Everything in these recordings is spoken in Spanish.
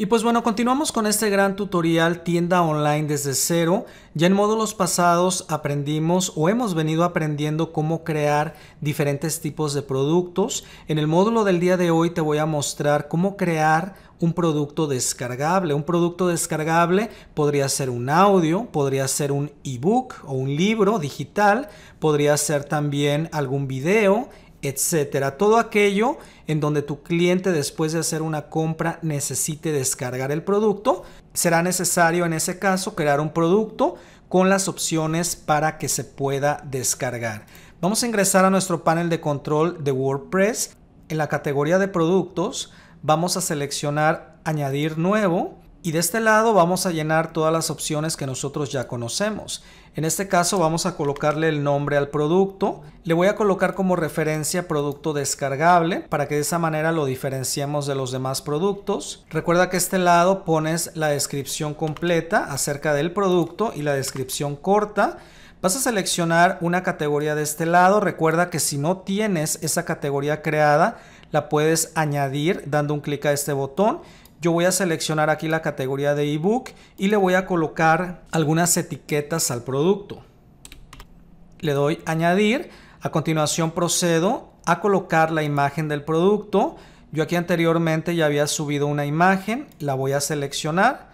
Y pues bueno, continuamos con este gran tutorial tienda online desde cero. Ya en módulos pasados aprendimos o hemos venido aprendiendo cómo crear diferentes tipos de productos. En el módulo del día de hoy te voy a mostrar cómo crear un producto descargable. Un producto descargable podría ser un audio, podría ser un ebook o un libro digital, podría ser también algún video etcétera. Todo aquello en donde tu cliente después de hacer una compra necesite descargar el producto, será necesario en ese caso crear un producto con las opciones para que se pueda descargar. Vamos a ingresar a nuestro panel de control de WordPress. En la categoría de productos vamos a seleccionar añadir nuevo y de este lado vamos a llenar todas las opciones que nosotros ya conocemos. En este caso vamos a colocarle el nombre al producto. Le voy a colocar como referencia producto descargable para que de esa manera lo diferenciemos de los demás productos. Recuerda que este lado pones la descripción completa acerca del producto y la descripción corta. Vas a seleccionar una categoría de este lado. Recuerda que si no tienes esa categoría creada, la puedes añadir dando un clic a este botón yo voy a seleccionar aquí la categoría de ebook y le voy a colocar algunas etiquetas al producto. Le doy añadir, a continuación procedo a colocar la imagen del producto. Yo aquí anteriormente ya había subido una imagen, la voy a seleccionar,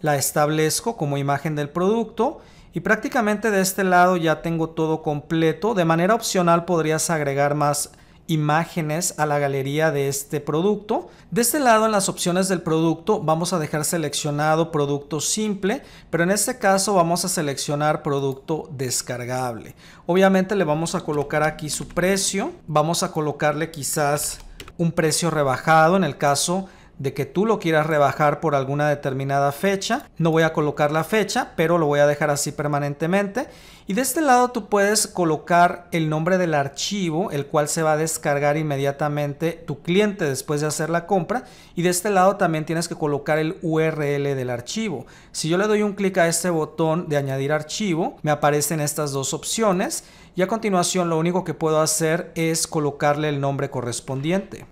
la establezco como imagen del producto y prácticamente de este lado ya tengo todo completo. De manera opcional podrías agregar más imágenes a la galería de este producto. De este lado en las opciones del producto vamos a dejar seleccionado producto simple, pero en este caso vamos a seleccionar producto descargable. Obviamente le vamos a colocar aquí su precio, vamos a colocarle quizás un precio rebajado en el caso de que tú lo quieras rebajar por alguna determinada fecha. No voy a colocar la fecha, pero lo voy a dejar así permanentemente. Y de este lado tú puedes colocar el nombre del archivo, el cual se va a descargar inmediatamente tu cliente después de hacer la compra. Y de este lado también tienes que colocar el URL del archivo. Si yo le doy un clic a este botón de añadir archivo, me aparecen estas dos opciones. Y a continuación lo único que puedo hacer es colocarle el nombre correspondiente.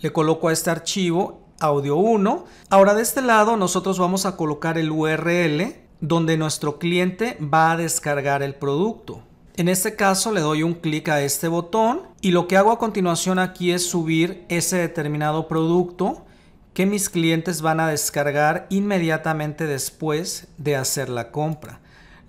Le coloco a este archivo audio 1. Ahora de este lado nosotros vamos a colocar el URL donde nuestro cliente va a descargar el producto. En este caso le doy un clic a este botón y lo que hago a continuación aquí es subir ese determinado producto que mis clientes van a descargar inmediatamente después de hacer la compra.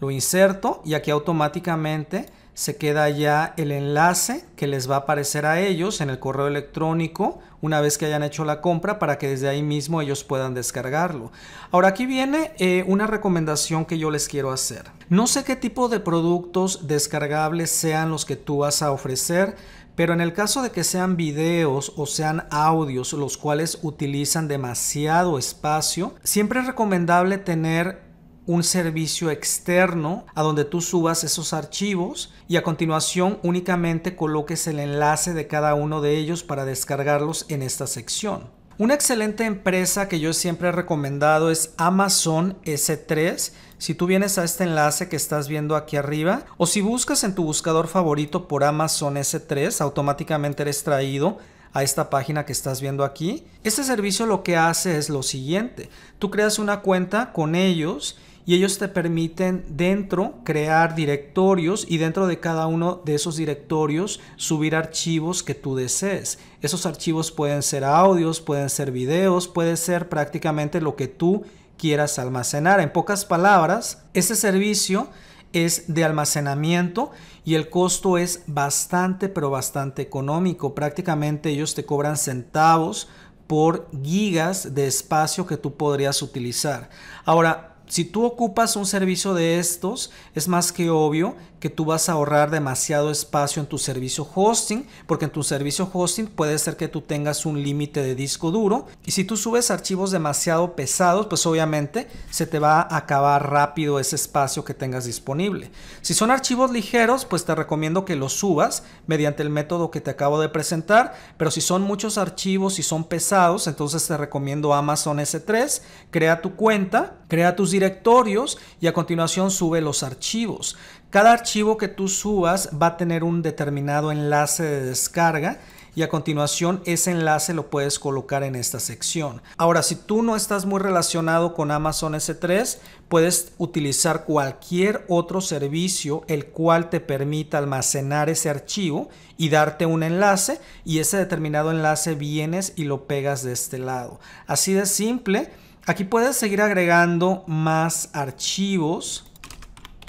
Lo inserto y aquí automáticamente se queda ya el enlace que les va a aparecer a ellos en el correo electrónico una vez que hayan hecho la compra para que desde ahí mismo ellos puedan descargarlo. Ahora aquí viene eh, una recomendación que yo les quiero hacer. No sé qué tipo de productos descargables sean los que tú vas a ofrecer, pero en el caso de que sean videos o sean audios los cuales utilizan demasiado espacio, siempre es recomendable tener un servicio externo a donde tú subas esos archivos y a continuación únicamente coloques el enlace de cada uno de ellos para descargarlos en esta sección. Una excelente empresa que yo siempre he recomendado es Amazon S3. Si tú vienes a este enlace que estás viendo aquí arriba o si buscas en tu buscador favorito por Amazon S3, automáticamente eres traído a esta página que estás viendo aquí. Este servicio lo que hace es lo siguiente. Tú creas una cuenta con ellos y ellos te permiten dentro crear directorios y dentro de cada uno de esos directorios subir archivos que tú desees. Esos archivos pueden ser audios, pueden ser videos, puede ser prácticamente lo que tú quieras almacenar. En pocas palabras, ese servicio es de almacenamiento y el costo es bastante pero bastante económico. Prácticamente ellos te cobran centavos por gigas de espacio que tú podrías utilizar. Ahora, si tú ocupas un servicio de estos, es más que obvio que tú vas a ahorrar demasiado espacio en tu servicio hosting, porque en tu servicio hosting puede ser que tú tengas un límite de disco duro. Y si tú subes archivos demasiado pesados, pues obviamente se te va a acabar rápido ese espacio que tengas disponible. Si son archivos ligeros, pues te recomiendo que los subas mediante el método que te acabo de presentar. Pero si son muchos archivos y son pesados, entonces te recomiendo Amazon S3, crea tu cuenta Crea tus directorios y a continuación sube los archivos. Cada archivo que tú subas va a tener un determinado enlace de descarga y a continuación ese enlace lo puedes colocar en esta sección. Ahora, si tú no estás muy relacionado con Amazon S3, puedes utilizar cualquier otro servicio el cual te permita almacenar ese archivo y darte un enlace y ese determinado enlace vienes y lo pegas de este lado. Así de simple Aquí puedes seguir agregando más archivos.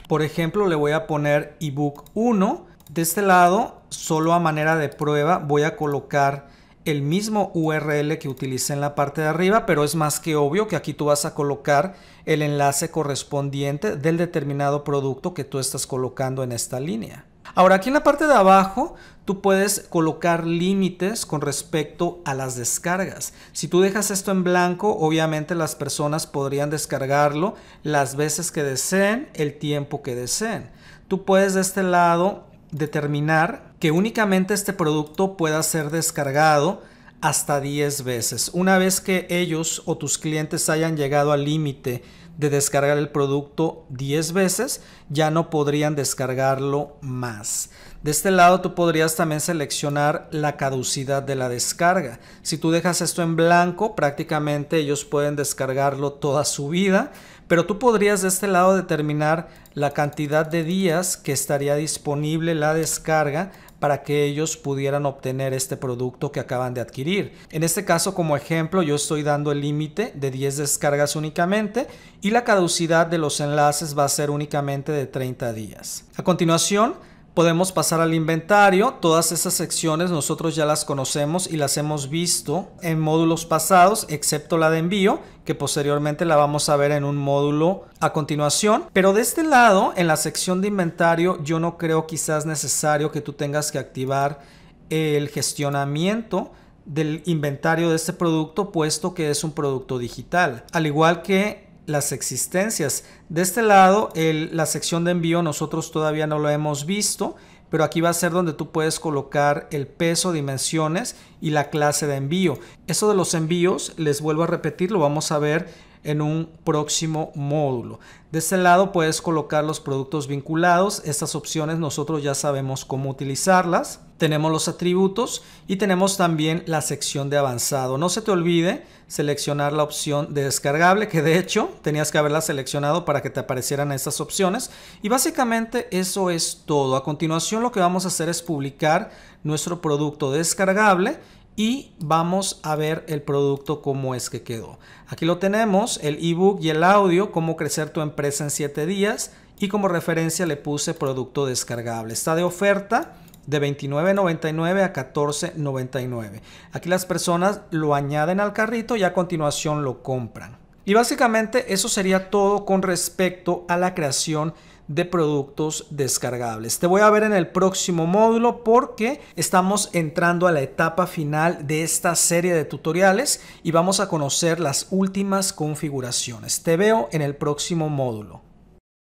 Por ejemplo, le voy a poner ebook 1. De este lado, solo a manera de prueba, voy a colocar el mismo URL que utilicé en la parte de arriba, pero es más que obvio que aquí tú vas a colocar el enlace correspondiente del determinado producto que tú estás colocando en esta línea. Ahora aquí en la parte de abajo tú puedes colocar límites con respecto a las descargas. Si tú dejas esto en blanco, obviamente las personas podrían descargarlo las veces que deseen, el tiempo que deseen. Tú puedes de este lado determinar que únicamente este producto pueda ser descargado hasta 10 veces. Una vez que ellos o tus clientes hayan llegado al límite de descargar el producto 10 veces, ya no podrían descargarlo más. De este lado tú podrías también seleccionar la caducidad de la descarga. Si tú dejas esto en blanco, prácticamente ellos pueden descargarlo toda su vida, pero tú podrías de este lado determinar la cantidad de días que estaría disponible la descarga para que ellos pudieran obtener este producto que acaban de adquirir. En este caso, como ejemplo, yo estoy dando el límite de 10 descargas únicamente y la caducidad de los enlaces va a ser únicamente de 30 días. A continuación, podemos pasar al inventario. Todas esas secciones nosotros ya las conocemos y las hemos visto en módulos pasados, excepto la de envío, que posteriormente la vamos a ver en un módulo a continuación. Pero de este lado, en la sección de inventario, yo no creo quizás necesario que tú tengas que activar el gestionamiento del inventario de este producto, puesto que es un producto digital. Al igual que las existencias. De este lado, el, la sección de envío nosotros todavía no lo hemos visto, pero aquí va a ser donde tú puedes colocar el peso, dimensiones y la clase de envío. Eso de los envíos, les vuelvo a repetir, lo vamos a ver en un próximo módulo. De este lado puedes colocar los productos vinculados. Estas opciones nosotros ya sabemos cómo utilizarlas. Tenemos los atributos y tenemos también la sección de avanzado. No se te olvide seleccionar la opción de descargable, que de hecho tenías que haberla seleccionado para que te aparecieran estas opciones. Y básicamente eso es todo. A continuación lo que vamos a hacer es publicar nuestro producto descargable y vamos a ver el producto cómo es que quedó. Aquí lo tenemos, el ebook y el audio, cómo crecer tu empresa en 7 días y como referencia le puse producto descargable. Está de oferta de $29.99 a $14.99. Aquí las personas lo añaden al carrito y a continuación lo compran. Y básicamente eso sería todo con respecto a la creación de productos descargables. Te voy a ver en el próximo módulo porque estamos entrando a la etapa final de esta serie de tutoriales y vamos a conocer las últimas configuraciones. Te veo en el próximo módulo.